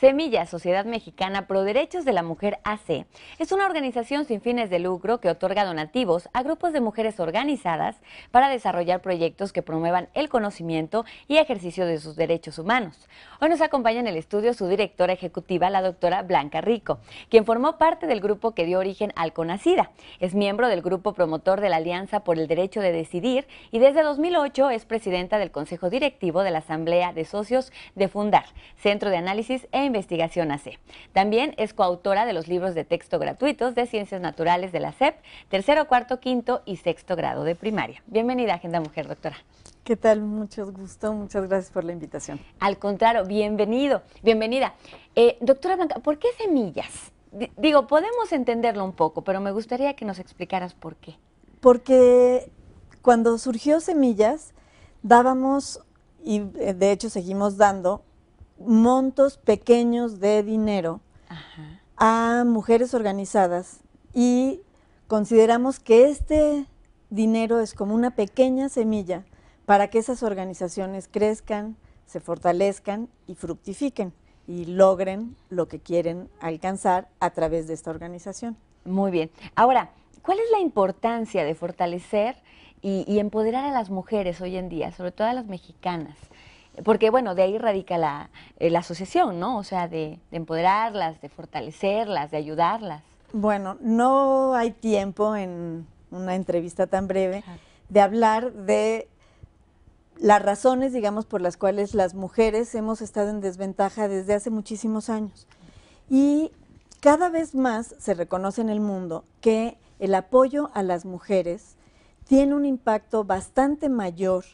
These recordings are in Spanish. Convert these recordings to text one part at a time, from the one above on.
Semilla, Sociedad Mexicana Pro Derechos de la Mujer AC, es una organización sin fines de lucro que otorga donativos a grupos de mujeres organizadas para desarrollar proyectos que promuevan el conocimiento y ejercicio de sus derechos humanos. Hoy nos acompaña en el estudio su directora ejecutiva, la doctora Blanca Rico, quien formó parte del grupo que dio origen al CONACIDA. Es miembro del grupo promotor de la Alianza por el Derecho de Decidir y desde 2008 es presidenta del Consejo Directivo de la Asamblea de Socios de Fundar, Centro de Análisis e Investigación AC. También es coautora de los libros de texto gratuitos de Ciencias Naturales de la SEP, tercero, cuarto, quinto y sexto grado de primaria. Bienvenida Agenda Mujer, doctora. ¿Qué tal? Mucho gusto, muchas gracias por la invitación. Al contrario, bienvenido, bienvenida. Eh, doctora Blanca, ¿por qué semillas? digo, podemos entenderlo un poco, pero me gustaría que nos explicaras por qué. Porque cuando surgió Semillas, dábamos, y eh, de hecho seguimos dando, montos pequeños de dinero a mujeres organizadas y consideramos que este dinero es como una pequeña semilla para que esas organizaciones crezcan, se fortalezcan y fructifiquen y logren lo que quieren alcanzar a través de esta organización. Muy bien. Ahora, ¿cuál es la importancia de fortalecer y empoderar a las mujeres hoy en día, sobre todo a las mexicanas? porque bueno, de ahí radica la, eh, asociación, ¿no? O sea, de, empoderarlas, de fortalecerlas, de ayudarlas. Bueno, no hay tiempo en una entrevista tan breve de hablar de las razones, digamos, por las cuales las mujeres hemos estado en desventaja desde hace muchísimos años. Y cada vez más se reconoce en el mundo que el apoyo a las mujeres tiene un impacto bastante mayor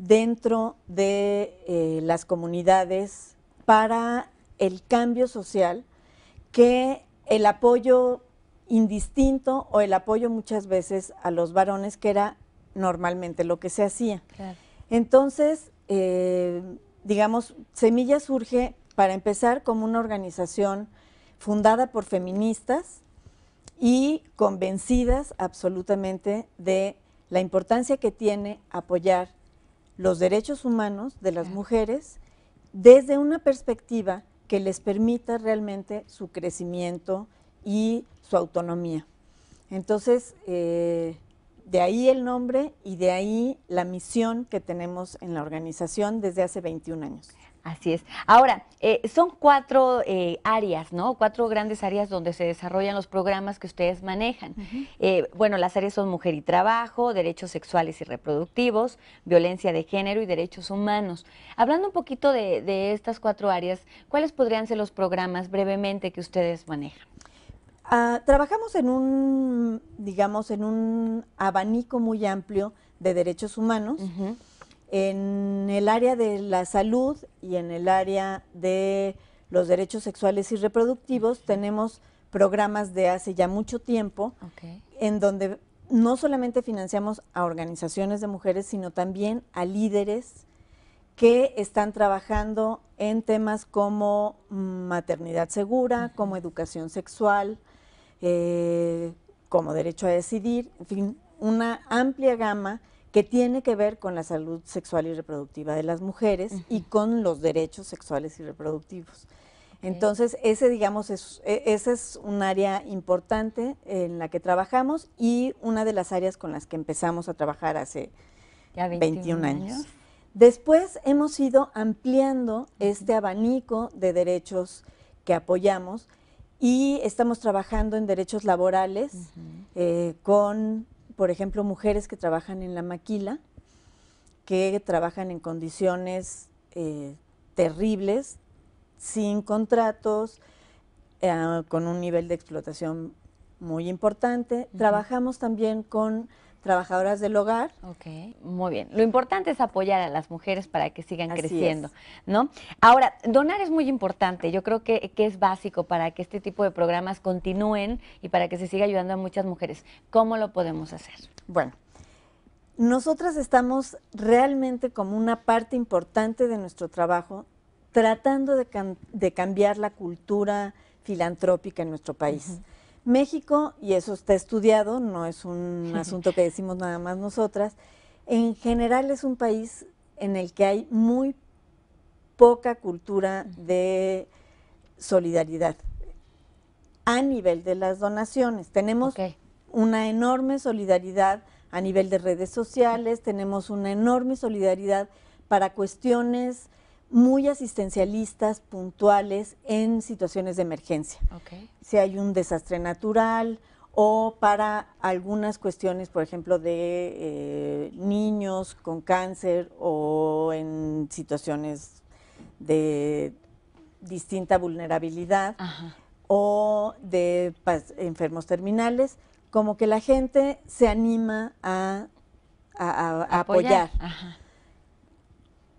dentro de eh, las comunidades para el cambio social que el apoyo indistinto o el apoyo muchas veces a los varones, que era normalmente lo que se hacía. Entonces, eh, digamos, Semilla surge para empezar como una organización fundada por feministas y convencidas absolutamente de la importancia que tiene apoyar los derechos humanos de las mujeres desde una perspectiva que les permita realmente su crecimiento y su autonomía. Entonces, eh, de ahí el nombre y de ahí la misión que tenemos en la organización desde hace 21 años. Así es. Ahora, eh, son cuatro eh, áreas, ¿no? Cuatro grandes áreas donde se desarrollan los programas que ustedes manejan. Eh, bueno, las áreas son mujer y trabajo, derechos sexuales y reproductivos, violencia de género y derechos humanos. Hablando un poquito de, estas cuatro áreas, ¿cuáles podrían ser los programas brevemente que ustedes manejan? Ah, trabajamos en un, digamos, en un abanico muy amplio de derechos humanos en el área de la salud y en el área de los derechos sexuales y reproductivos tenemos programas de hace ya mucho tiempo en donde no solamente financiamos a organizaciones de mujeres, sino también a líderes que están trabajando en temas como mm, maternidad segura, como educación sexual, eh, como derecho a decidir, en fin, una amplia gama que tiene que ver con la salud sexual y reproductiva de las mujeres y con los derechos sexuales y reproductivos. Entonces, ese, digamos, es, e, ese es un área importante en la que trabajamos y una de las áreas con las que empezamos a trabajar hace 21, años. Después hemos ido ampliando este abanico de derechos que apoyamos y estamos trabajando en derechos laborales eh, con por ejemplo, mujeres que trabajan en la maquila, que trabajan en condiciones eh, terribles, sin contratos, eh, con un nivel de explotación muy importante. Trabajamos también con trabajadoras del hogar. Ok, muy bien. Lo importante es apoyar a las mujeres para que sigan creciendo, ¿no? Ahora, donar es muy importante. Yo creo que, es básico para que este tipo de programas continúen y para que se siga ayudando a muchas mujeres. ¿Cómo lo podemos hacer? Bueno, nosotras estamos realmente como una parte importante de nuestro trabajo tratando de, cambiar la cultura filantrópica en nuestro país. México, y eso está estudiado, no es un asunto que decimos nada más nosotras, en general es un país en el que hay muy poca cultura de solidaridad a nivel de las donaciones. Tenemos una enorme solidaridad a nivel de redes sociales, tenemos una enorme solidaridad para cuestiones muy asistencialistas, puntuales en situaciones de emergencia. Si hay un desastre natural o para algunas cuestiones, por ejemplo, de eh, niños con cáncer o en situaciones de distinta vulnerabilidad o de pues, enfermos terminales, como que la gente se anima a, apoyar.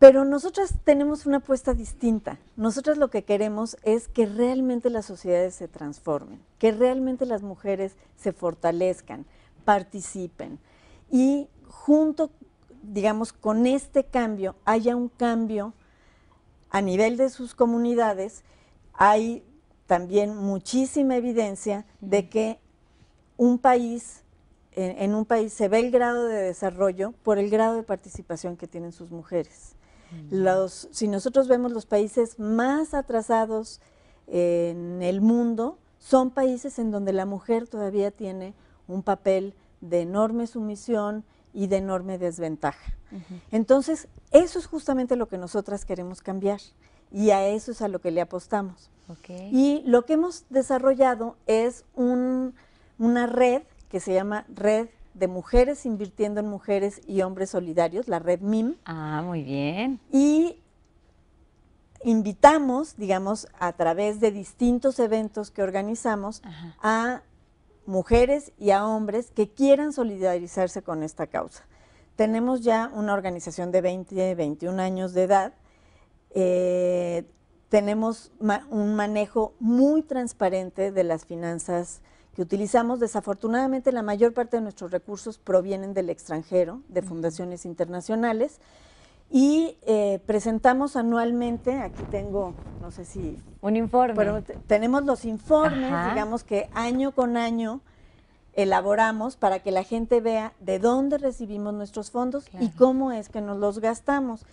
Pero nosotras tenemos una apuesta distinta. Nosotras lo que queremos es que realmente las sociedades se transformen, que realmente las mujeres se fortalezcan, participen y junto, digamos, con este cambio haya un cambio a nivel de sus comunidades. Hay también muchísima evidencia de que un país en, un país se ve el grado de desarrollo por el grado de participación que tienen sus mujeres si nosotros vemos los países más atrasados en el mundo, son países en donde la mujer todavía tiene un papel de enorme sumisión y de enorme desventaja. Entonces, eso es justamente lo que nosotras queremos cambiar y a eso es a lo que le apostamos. Y lo que hemos desarrollado es una red que se llama Red de mujeres invirtiendo en mujeres y hombres solidarios, la red MIM. Ah, muy bien. Y invitamos, digamos, a través de distintos eventos que organizamos a mujeres y a hombres que quieran solidarizarse con esta causa. Tenemos ya una organización de 20, 21 años de edad. Eh, tenemos un manejo muy transparente de las finanzas que utilizamos. Desafortunadamente, la mayor parte de nuestros recursos provienen del extranjero, de fundaciones internacionales, y eh, presentamos anualmente, aquí tengo, no sé si... Un informe. tenemos los informes, digamos que año con año elaboramos para que la gente vea de dónde recibimos nuestros fondos y cómo es que nos los gastamos.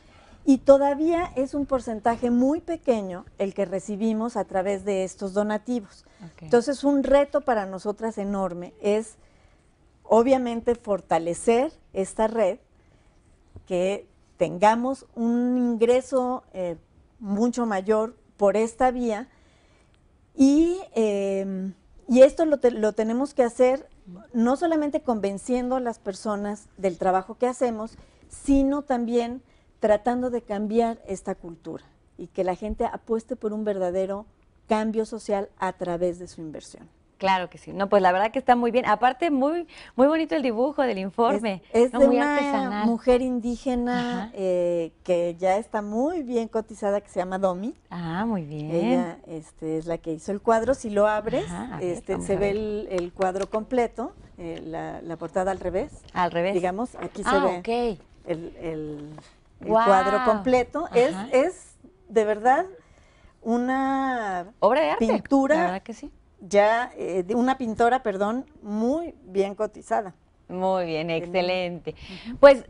Y todavía es un porcentaje muy pequeño el que recibimos a través de estos donativos. Entonces, un reto para nosotras enorme es, obviamente, fortalecer esta red, que tengamos un ingreso eh, mucho mayor por esta vía. Y, em, y esto lo, lo tenemos que hacer no solamente convenciendo a las personas del trabajo que hacemos, sino también tratando de cambiar esta cultura y que la gente apueste por un verdadero cambio social a través de su inversión. Claro que sí. No, pues la verdad que está muy bien. Aparte, muy, muy bonito el dibujo del informe. Es, de una mujer indígena eh, que ya está muy bien cotizada, que se llama Domi. Ah, muy bien. Ella este, es la que hizo el cuadro. Si lo abres, este, se ve el, cuadro completo, eh, la, portada al revés. Al revés. Digamos, aquí se ah, ve el el cuadro completo. Es, es de verdad una obra de Pintura, que sí. Ya, eh, una pintora, perdón, muy bien cotizada. Muy bien, excelente. Pues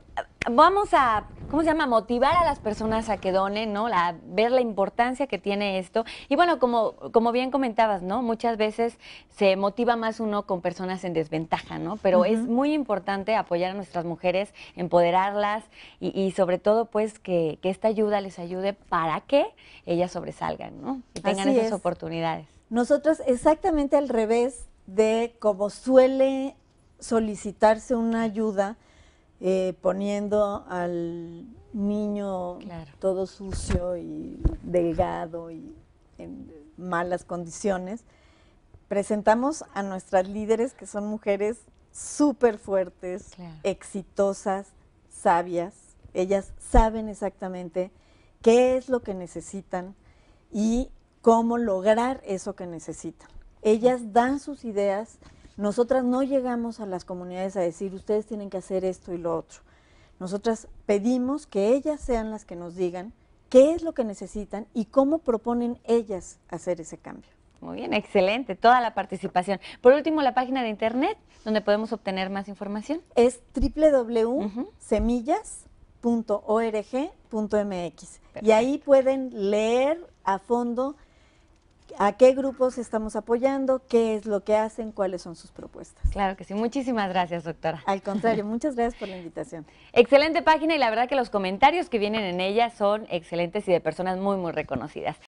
vamos a, ¿cómo se llama? Motivar a las personas a que donen, ¿no? A ver la importancia que tiene esto. Y bueno, como, como bien comentabas, ¿no? Muchas veces se motiva más uno con personas en desventaja, ¿no? Pero es muy importante apoyar a nuestras mujeres, empoderarlas y, sobre todo, pues, que, que, esta ayuda les ayude para que ellas sobresalgan, ¿no? Y tengan esas oportunidades. Nosotros exactamente al revés de como suele solicitarse una ayuda eh, poniendo al niño todo sucio y delgado y en malas condiciones. Presentamos a nuestras líderes que son mujeres súper fuertes, exitosas, sabias. Ellas saben exactamente qué es lo que necesitan y cómo lograr eso que necesitan. Ellas dan sus ideas nosotras no llegamos a las comunidades a decir, ustedes tienen que hacer esto y lo otro. Nosotras pedimos que ellas sean las que nos digan qué es lo que necesitan y cómo proponen ellas hacer ese cambio. Muy bien, excelente, toda la participación. Por último, la página de internet donde podemos obtener más información. Es www.semillas.org.mx y ahí pueden leer a fondo a qué grupos estamos apoyando, qué es lo que hacen, cuáles son sus propuestas. Claro que sí, muchísimas gracias, doctora. Al contrario, muchas gracias por la invitación. Excelente página y la verdad que los comentarios que vienen en ella son excelentes y de personas muy, muy reconocidas.